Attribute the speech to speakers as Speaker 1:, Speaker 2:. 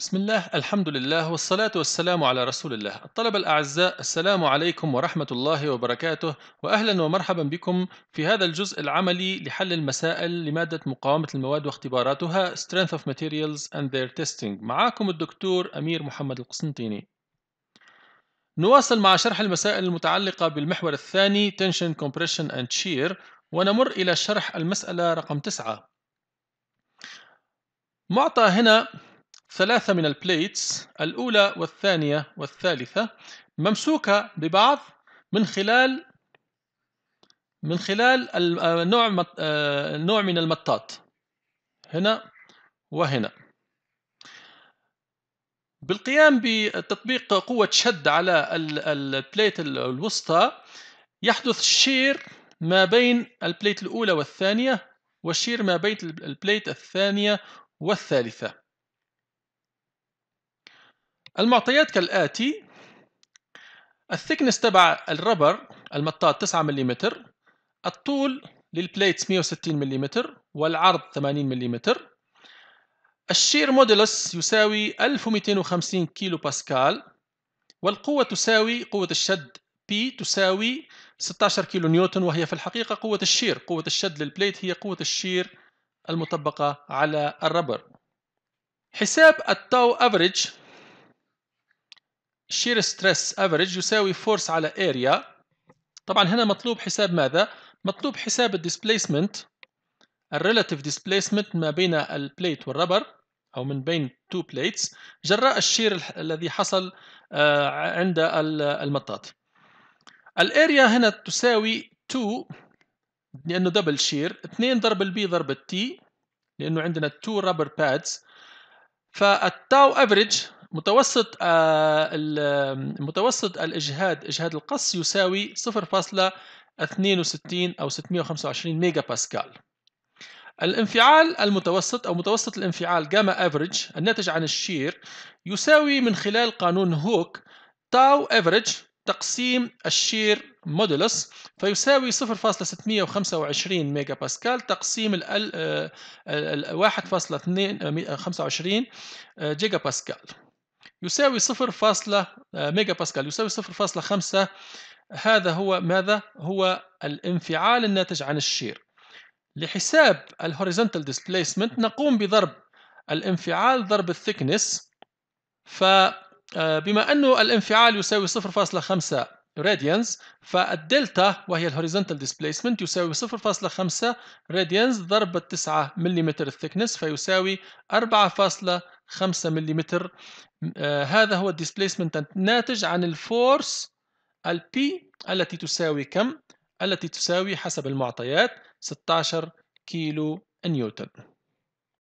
Speaker 1: بسم الله الحمد لله والصلاة والسلام على رسول الله الطلبة الأعزاء السلام عليكم ورحمة الله وبركاته وأهلا ومرحبا بكم في هذا الجزء العملي لحل المسائل لمادة مقاومة المواد واختباراتها Strength of Materials and Their Testing معكم الدكتور أمير محمد القسنطيني نواصل مع شرح المسائل المتعلقة بالمحور الثاني Tension Compression and Shear ونمر إلى شرح المسألة رقم 9 معطى هنا ثلاثة من البليتس الأولى والثانية والثالثة ممسوكة ببعض من خلال من خلال آه، نوع آه، نوع من المطاط هنا وهنا بالقيام بتطبيق قوة شد على البليت الوسطى يحدث شير ما بين البليت الأولى والثانية وشير ما بين البليت الثانية والثالثة المعطيات كالآتي الثكنس تبع الربر المطاط 9 ملم الطول للبليتس 160 ملم والعرض 80 ملم الشير مودلس يساوي 1250 كيلو باسكال والقوة تساوي قوة الشد P تساوي 16 كيلو نيوتن وهي في الحقيقة قوة الشير قوة الشد للبليت هي قوة الشير المطبقة على الربر حساب التاو افريج شير ستريس افريج يساوي فورس على اريا طبعا هنا مطلوب حساب ماذا مطلوب حساب الديسبيسمنت الريلاتيف ديسبيسمنت ما بين البليت والربر او من بين تو بليتس جراء الشير الذي حصل آه، عند المطاط الاريا هنا تساوي 2 لانه دبل شير 2 ضرب البي ضرب التي لانه عندنا 2 رابر بادز فالتاو افريج متوسط آه، متوسط الاجهاد اجهاد القص يساوي 0.62 او 625 ميجا باسكال الانفعال المتوسط أو متوسط الانفعال جاما افريج الناتج عن الشير يساوي من خلال قانون هوك تاو افريج تقسيم الشير مودولس فيساوي 0.625 ميجا باسكال تقسيم ال 1.25 جيجا باسكال يساوي 0.5 آه، ميجا باسكال يساوي 0.5 هذا هو ماذا؟ هو الانفعال الناتج عن الشير لحساب الهوريزونتال ديسبيسمنت نقوم بضرب الانفعال ضرب الثيكنس فبما آه، أنه الانفعال يساوي 0.5 راديانز فالدلتا وهي الهوريزونتال ديسبيسمنت يساوي 0.5 راديانز ضرب 9 ملم الثيكنس فيساوي 5 ملم آه هذا هو الديسبيسمنت الناتج عن الفورس البي التي تساوي كم؟ التي تساوي حسب المعطيات 16 كيلو نيوتن